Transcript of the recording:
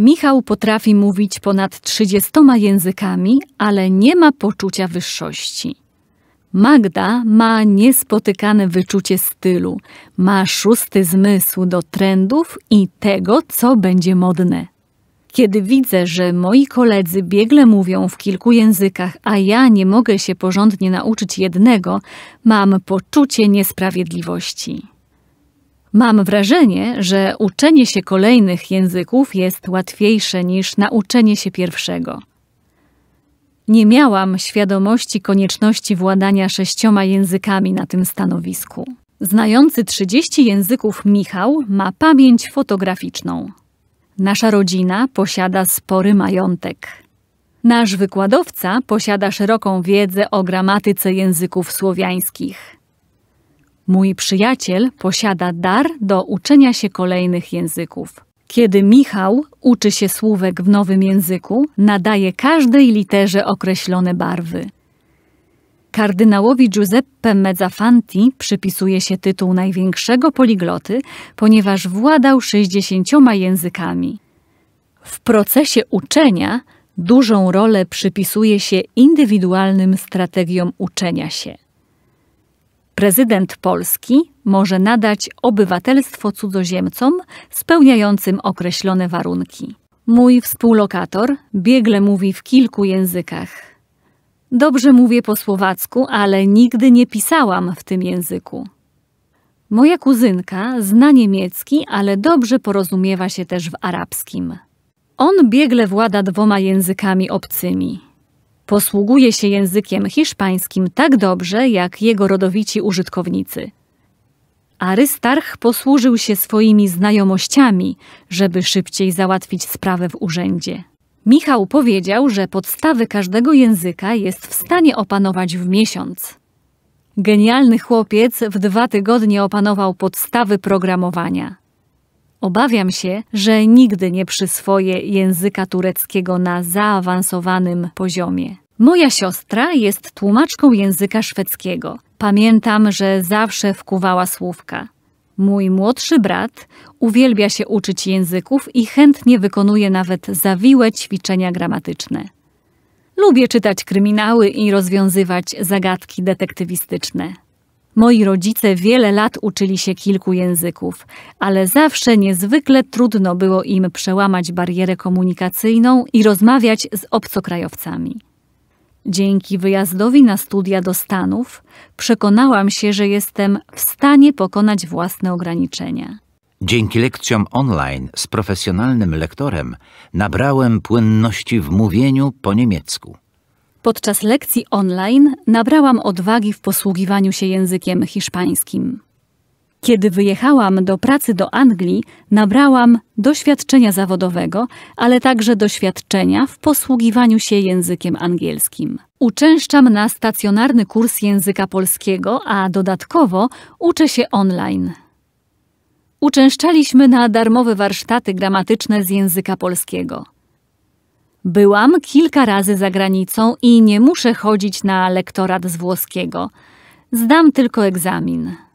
Michał potrafi mówić ponad 30 językami, ale nie ma poczucia wyższości. Magda ma niespotykane wyczucie stylu, ma szósty zmysł do trendów i tego, co będzie modne. Kiedy widzę, że moi koledzy biegle mówią w kilku językach, a ja nie mogę się porządnie nauczyć jednego, mam poczucie niesprawiedliwości. Mam wrażenie, że uczenie się kolejnych języków jest łatwiejsze niż nauczenie się pierwszego. Nie miałam świadomości konieczności władania sześcioma językami na tym stanowisku. Znający 30 języków Michał ma pamięć fotograficzną. Nasza rodzina posiada spory majątek. Nasz wykładowca posiada szeroką wiedzę o gramatyce języków słowiańskich. Mój przyjaciel posiada dar do uczenia się kolejnych języków. Kiedy Michał uczy się słówek w nowym języku, nadaje każdej literze określone barwy. Kardynałowi Giuseppe Mezzafanti przypisuje się tytuł największego poligloty, ponieważ władał 60 językami. W procesie uczenia dużą rolę przypisuje się indywidualnym strategiom uczenia się prezydent Polski może nadać obywatelstwo cudzoziemcom spełniającym określone warunki. Mój współlokator biegle mówi w kilku językach. Dobrze mówię po słowacku, ale nigdy nie pisałam w tym języku. Moja kuzynka zna niemiecki, ale dobrze porozumiewa się też w arabskim. On biegle włada dwoma językami obcymi posługuje się językiem hiszpańskim tak dobrze, jak jego rodowici użytkownicy. Arystarch posłużył się swoimi znajomościami, żeby szybciej załatwić sprawę w urzędzie. Michał powiedział, że podstawy każdego języka jest w stanie opanować w miesiąc. Genialny chłopiec w dwa tygodnie opanował podstawy programowania. Obawiam się, że nigdy nie przyswoję języka tureckiego na zaawansowanym poziomie. Moja siostra jest tłumaczką języka szwedzkiego. Pamiętam, że zawsze wkuwała słówka. Mój młodszy brat uwielbia się uczyć języków i chętnie wykonuje nawet zawiłe ćwiczenia gramatyczne. Lubię czytać kryminały i rozwiązywać zagadki detektywistyczne. Moi rodzice wiele lat uczyli się kilku języków, ale zawsze niezwykle trudno było im przełamać barierę komunikacyjną i rozmawiać z obcokrajowcami. Dzięki wyjazdowi na studia do Stanów przekonałam się, że jestem w stanie pokonać własne ograniczenia. Dzięki lekcjom online z profesjonalnym lektorem nabrałem płynności w mówieniu po niemiecku. Podczas lekcji online nabrałam odwagi w posługiwaniu się językiem hiszpańskim. Kiedy wyjechałam do pracy do Anglii, nabrałam doświadczenia zawodowego, ale także doświadczenia w posługiwaniu się językiem angielskim. Uczęszczam na stacjonarny kurs języka polskiego, a dodatkowo uczę się online. Uczęszczaliśmy na darmowe warsztaty gramatyczne z języka polskiego. Byłam kilka razy za granicą i nie muszę chodzić na lektorat z włoskiego. Zdam tylko egzamin.